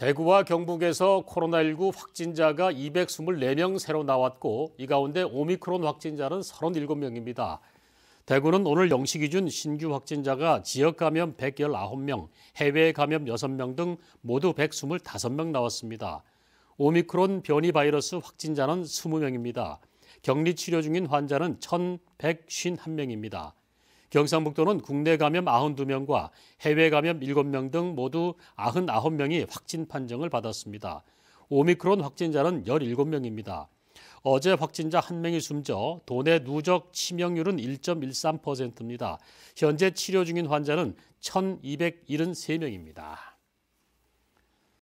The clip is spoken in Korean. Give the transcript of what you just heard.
대구와 경북에서 코로나19 확진자가 224명 새로 나왔고 이 가운데 오미크론 확진자는 37명입니다. 대구는 오늘 0시 기준 신규 확진자가 지역 감염 119명, 해외 감염 6명 등 모두 125명 나왔습니다. 오미크론 변이 바이러스 확진자는 20명입니다. 격리 치료 중인 환자는 1,151명입니다. 경상북도는 국내 감염 92명과 해외 감염 7명 등 모두 99명이 확진 판정을 받았습니다. 오미크론 확진자는 17명입니다. 어제 확진자 1명이 숨져 도내 누적 치명률은 1.13%입니다. 현재 치료 중인 환자는 1,273명입니다.